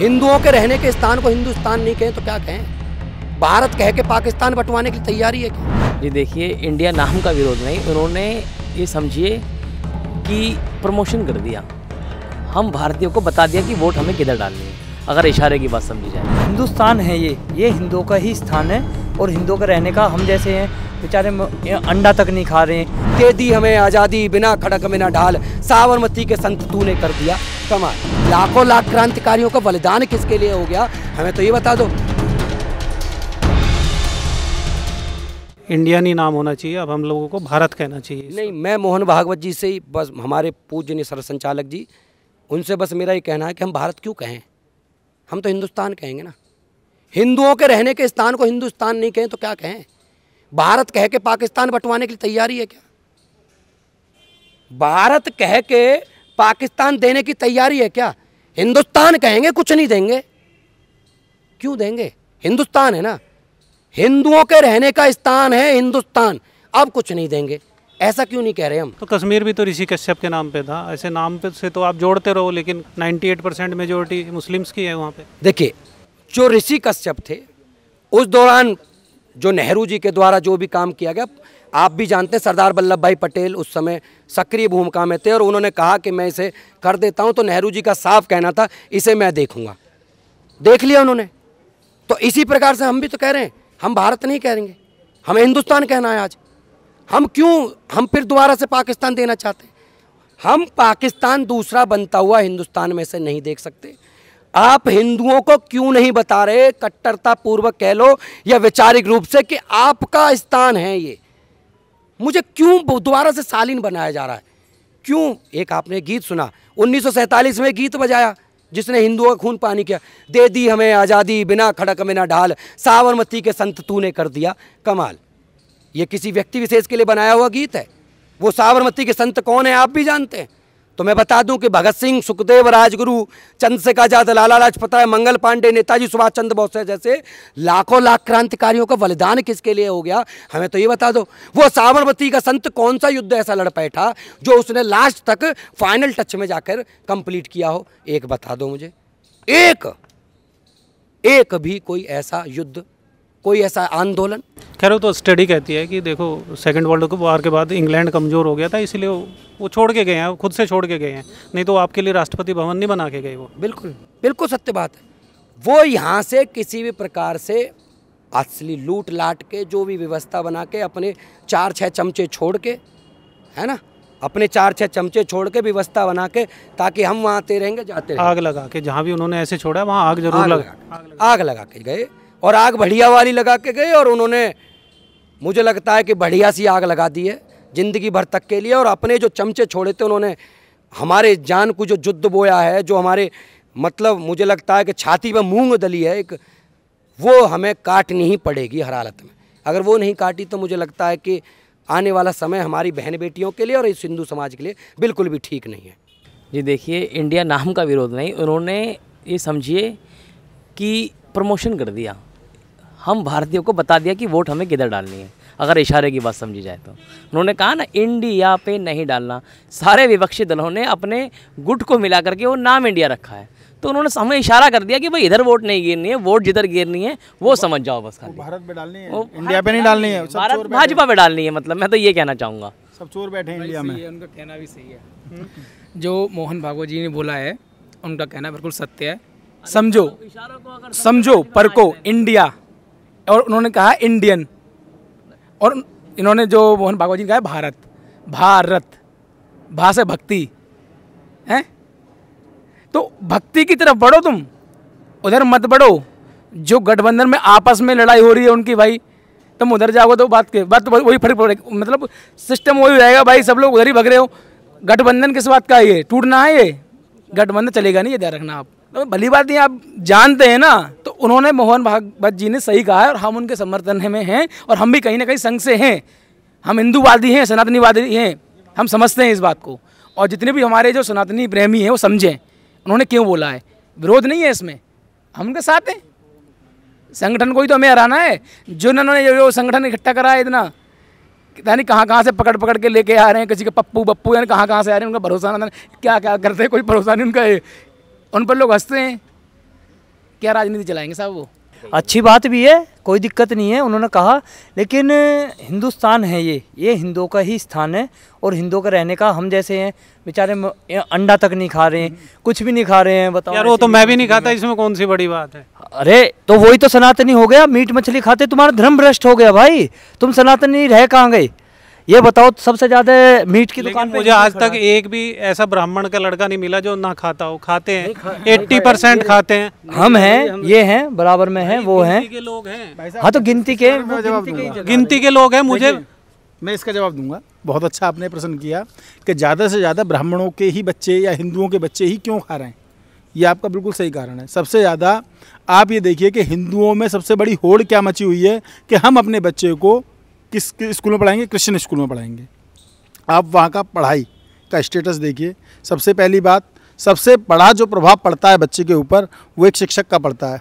हिंदुओं के रहने के स्थान को हिंदुस्तान नहीं कहें तो क्या कहें भारत कह के पाकिस्तान बंटवाने की तैयारी है क्या जी देखिए इंडिया नाम का विरोध नहीं उन्होंने ये समझिए कि प्रमोशन कर दिया हम भारतीयों को बता दिया कि वोट हमें किधर डालनी है अगर इशारे की बात समझी जाए हिंदुस्तान है ये ये हिंदुओं का ही स्थान है और हिंदुओं का रहने का हम जैसे हैं बेचारे अंडा तक नहीं खा रहे हैं दे दी हमें आज़ादी बिना खड़क में ना ढाल साबरमती के संत तू ने कर दिया कमाल लाखों लाख क्रांतिकारियों का बलिदान किसके लिए हो गया हमें तो ये बता दो इंडिया नहीं नाम होना चाहिए अब हम लोगों को भारत कहना चाहिए नहीं मैं मोहन भागवत जी से ही बस हमारे पूजनीय संचालक जी उनसे बस मेरा ये कहना है कि हम भारत क्यों कहें हम तो हिंदुस्तान कहेंगे ना हिंदुओं के रहने के स्थान को हिंदुस्तान नहीं कहें तो क्या कहें भारत कह के पाकिस्तान बंटवाने के लिए तैयारी है क्या भारत कह के पाकिस्तान देने की तैयारी है क्या हिंदुस्तान कहेंगे कुछ नहीं देंगे क्यों देंगे हिंदुस्तान है ना हिंदुओं के रहने का स्थान है हिंदुस्तान अब कुछ नहीं देंगे ऐसा क्यों नहीं कह रहे हम तो कश्मीर भी तो ऋषि कश्यप के नाम पे था ऐसे नाम पे से तो आप जोड़ते रहो लेकिन 98 परसेंट मेजोरिटी मुस्लिम्स की है वहाँ पे देखिए जो ऋषि कश्यप थे उस दौरान जो नेहरू जी के द्वारा जो भी काम किया गया आप भी जानते हैं सरदार वल्लभ भाई पटेल उस समय सक्रिय भूमिका में थे और उन्होंने कहा कि मैं इसे कर देता हूं तो नेहरू जी का साफ कहना था इसे मैं देखूंगा देख लिया उन्होंने तो इसी प्रकार से हम भी तो कह रहे हैं हम भारत नहीं कहेंगे हमें हिंदुस्तान कहना है आज हम क्यों हम फिर दोबारा से पाकिस्तान देना चाहते हम पाकिस्तान दूसरा बनता हुआ हिंदुस्तान में से नहीं देख सकते आप हिंदुओं को क्यों नहीं बता रहे कट्टरता पूर्वक कह लो या वैचारिक रूप से कि आपका स्थान है ये मुझे क्यों दोबारा से शालीन बनाया जा रहा है क्यों एक आपने गीत सुना उन्नीस में गीत बजाया जिसने हिंदुओं का खून पानी किया दे दी हमें आज़ादी बिना खड़क में ना ढाल सावरमती के संत तू ने कर दिया कमाल ये किसी व्यक्ति विशेष के लिए बनाया हुआ गीत है वो सावरमती के संत कौन है आप भी जानते हैं तो मैं बता दूं कि भगत सिंह सुखदेव राजगुरु चंद्रशेखर आजाद लाला लाजपत राय मंगल पांडे नेताजी सुभाष चंद्र बोस जैसे लाखों लाख क्रांतिकारियों का बलिदान किसके लिए हो गया हमें तो ये बता दो वो साबरमती का संत कौन सा युद्ध ऐसा लड़ बैठा जो उसने लास्ट तक फाइनल टच में जाकर कंप्लीट किया हो एक बता दो मुझे एक एक भी कोई ऐसा युद्ध कोई ऐसा आंदोलन खैर तो स्टडी कहती है कि देखो सेकेंड वर्ल्ड वार के बाद इंग्लैंड कमज़ोर हो गया था इसीलिए वो छोड़ के गए हैं खुद से छोड़ के गए हैं नहीं तो आपके लिए राष्ट्रपति भवन नहीं बना के गए वो बिल्कुल बिल्कुल सत्य बात है वो यहाँ से किसी भी प्रकार से असली लूट लाट के जो भी व्यवस्था बना के अपने चार छः चमचे छोड़ के है ना अपने चार छः चमचे छोड़ के व्यवस्था बना के ताकि हम वहाँ आते रहेंगे जाते रहेंगे। आग लगा के जहाँ भी उन्होंने ऐसे छोड़ा वहाँ आग जरूर आग लगा, लगा आग लगा के गए और आग बढ़िया वाली लगा के गए और उन्होंने मुझे लगता है कि बढ़िया सी आग लगा दी है ज़िंदगी भर तक के लिए और अपने जो चमचे छोड़े थे उन्होंने हमारे जान को जो जुद्ध बोया है जो हमारे मतलब मुझे लगता है कि छाती में मूंग दली है एक वो हमें काटनी ही पड़ेगी हर हालत में अगर वो नहीं काटी तो मुझे लगता है कि आने वाला समय हमारी बहन बेटियों के लिए और इस हिंदू समाज के लिए बिल्कुल भी ठीक नहीं है जी देखिए इंडिया नाम का विरोध नहीं उन्होंने ये समझिए कि प्रमोशन कर दिया हम भारतीयों को बता दिया कि वोट हमें किधर डालनी है अगर इशारे की बात समझी जाए तो उन्होंने कहा ना इंडिया पे नहीं डालना सारे विपक्षी दलों ने अपने गुट को मिला करके वो नाम इंडिया रखा है तो उन्होंने हमें इशारा कर दिया कि भाई इधर वोट नहीं गिरनी है वोट जिधर गिरनी है वो समझ जाओ बस खाली भारत पे डालनी है इंडिया पे नहीं डालनी है भारत भाजपा पे डालनी है मतलब मैं तो ये कहना चाहूँगा सब चोर बैठे हैं इंडिया में उनका कहना भी सही है जो मोहन भागवत जी ने बोला है उनका कहना बिल्कुल सत्य है समझो समझो पर को इंडिया और उन्होंने कहा इंडियन और इन्होंने जो मोहन भागवत जी ने कहा भारत भारत भाषा भक्ति हैं तो भक्ति की तरफ बढ़ो तुम उधर मत बढ़ो जो गठबंधन में आपस में लड़ाई हो रही है उनकी भाई तुम उधर जाओगे तो बात के बात तो वही फर्क पड़ेगा मतलब सिस्टम वही रहेगा भाई सब लोग उधर ही भग रहे हो गठबंधन किस बात का ये टूटना है ये गठबंधन चलेगा नहीं ये ध्यान रखना आप तो भली बात नहीं आप जानते हैं ना तो उन्होंने मोहन भागवत जी ने सही कहा है और हम उनके समर्थन में हैं और हम भी कहीं ना कहीं संघ से हैं हम हिंदूवादी हैं सनातनीवादी हैं हम समझते हैं इस बात को और जितने भी हमारे जो सनातनी प्रेमी हैं वो समझें उन्होंने क्यों बोला है विरोध नहीं है इसमें हम उनके साथ हैं संगठन को ही तो हमें हराना है जो उन्होंने जो, संगठन इकट्ठा करा है इतना यानी कहाँ कहाँ से पकड़ पकड़ के लेके आ रहे हैं किसी के पप्पू बप्पू यानी कहाँ कहाँ से आ रहे हैं उनका भरोसा ना क्या क्या करते हैं कोई भरोसा नहीं उनका उन पर लोग हंसते हैं क्या राजनीति चलाएंगे साहब वो अच्छी बात भी है कोई दिक्कत नहीं है उन्होंने कहा लेकिन हिंदुस्तान है ये ये हिंदुओं का ही स्थान है और हिंदुओं का रहने का हम जैसे हैं बेचारे अंडा तक नहीं खा रहे हैं कुछ भी नहीं खा रहे हैं बताओ यार वो तो मैं भी नहीं खाता इसमें कौन सी बड़ी बात है अरे तो वही तो सनातनी हो गया मीट मछली खाते तुम्हारा धर्म भ्रष्ट हो गया भाई तुम सनातनी रह कहाँ गए ये बताओ सबसे ज्यादा मीट की दुकान मुझे आज तक एक भी ऐसा ब्राह्मण का लड़का नहीं मिला जो ना खाता हो खाते हैं एट्टी परसेंट खाते हैं हम हैं ये हैं बराबर में हैं वो हैं के लोग हैं हाँ तो गिनती के गिनती के लोग हैं मुझे मैं इसका जवाब दूंगा बहुत अच्छा आपने प्रश्न किया कि ज़्यादा से ज़्यादा ब्राह्मणों के ही बच्चे या हिंदुओं के बच्चे ही क्यों खा रहे हैं ये आपका बिल्कुल सही कारण है सबसे ज़्यादा आप ये देखिए कि हिंदुओं में सबसे बड़ी होड़ क्या मची हुई है कि हम अपने बच्चे को किस स्कूल में पढ़ाएंगे क्रिश्चियन स्कूल में पढ़ाएंगे आप वहाँ का पढ़ाई का स्टेटस देखिए सबसे पहली बात सबसे बड़ा जो प्रभाव पड़ता है बच्चे के ऊपर वो एक शिक्षक का पड़ता है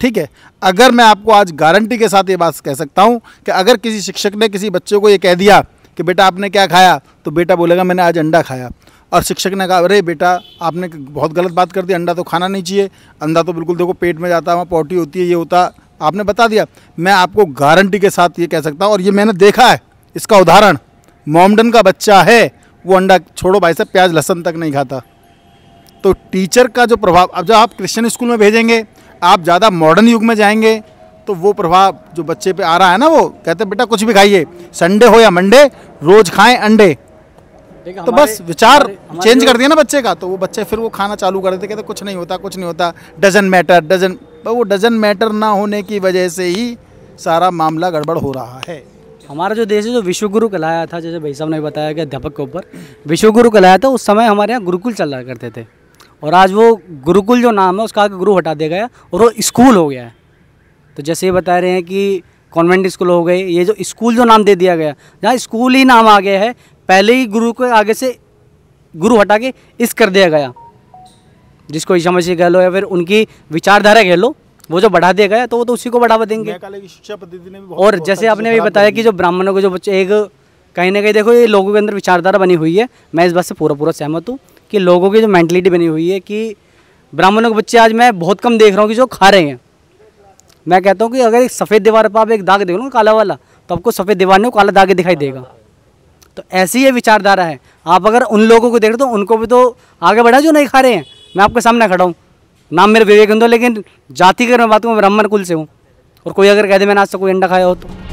ठीक है अगर मैं आपको आज गारंटी के साथ ये बात कह सकता हूँ कि अगर किसी शिक्षक ने किसी बच्चे को ये कह दिया कि बेटा आपने क्या खाया तो बेटा बोलेगा मैंने आज अंडा खाया और शिक्षक ने कहा अरे बेटा आपने बहुत गलत बात कर दी अंडा तो खाना नहीं चाहिए अंडा तो बिल्कुल देखो पेट में जाता है वहाँ पॉटी होती है ये होता आपने बता दिया मैं आपको गारंटी के साथ ये कह सकता हूँ और ये मैंने देखा है इसका उदाहरण मोमडन का बच्चा है वो अंडा छोड़ो भाई साहब प्याज लहसन तक नहीं खाता तो टीचर का जो प्रभाव अब जब आप क्रिश्चियन स्कूल में भेजेंगे आप ज़्यादा मॉडर्न युग में जाएंगे तो वो प्रभाव जो बच्चे पे आ रहा है ना वो कहते बेटा कुछ भी खाइए संडे हो या मंडे रोज़ खाएं अंडे तो बस विचार चेंज कर दिया ना बच्चे का तो वो बच्चे फिर वो खाना चालू कर देते कहते कुछ नहीं होता कुछ नहीं होता डजन मैटर डजन वो डजन मैटर ना होने की वजह से ही सारा मामला गड़बड़ हो रहा है हमारा जो देश है जो विश्वगुरु कहलाया था जैसे भाई साहब ने बताया कि अध्यापक के ऊपर विश्वगुरु कहलाया था उस समय हमारे यहाँ गुरुकुल चल रहा करते थे और आज वो गुरुकुल जो नाम है उसका आगे गुरु हटा दिया गया और वो स्कूल हो गया है तो जैसे ये बता रहे हैं कि कॉन्वेंट स्कूल हो गए ये जो स्कूल जो नाम दे दिया गया जहाँ स्कूल ही नाम आ गया है पहले ही गुरु को आगे से गुरु हटा के इस कर दिया गया जिसको ईशा मसीह कह लो या फिर उनकी विचारधारा कह लो वो जो बढ़ा दिया गया तो वो तो उसी को बढ़ावा देंगे शिक्षा पद्धति ने भी और जैसे आपने भी बताया कि जो ब्राह्मणों को जो बच्चे एक कहीं ना कहीं देखो ये लोगों के अंदर विचारधारा बनी हुई है मैं इस बात से पूरा पूरा सहमत हूँ कि लोगों की जो मैंटलिटी बनी हुई है कि ब्राह्मणों के बच्चे आज मैं बहुत कम देख रहा हूँ कि जो खा रहे हैं मैं कहता हूँ कि अगर एक सफ़ेद दीवार पर आप एक दाग देख ना काला वाला तो आपको सफ़ेद दीवार ने काला दाग दिखाई देगा तो ऐसी ये विचारधारा है आप अगर उन लोगों को देख रहे तो उनको भी तो आगे बढ़ा जो नहीं खा रहे हैं मैं आपके सामने खड़ा हूँ नाम मेरे विवेकानंद लेकिन जाति अगर मैं बात करूँ ब्राह्मण कुल से हूँ और कोई अगर कह दे मैंने आज तक कोई अंडा खाया हो तो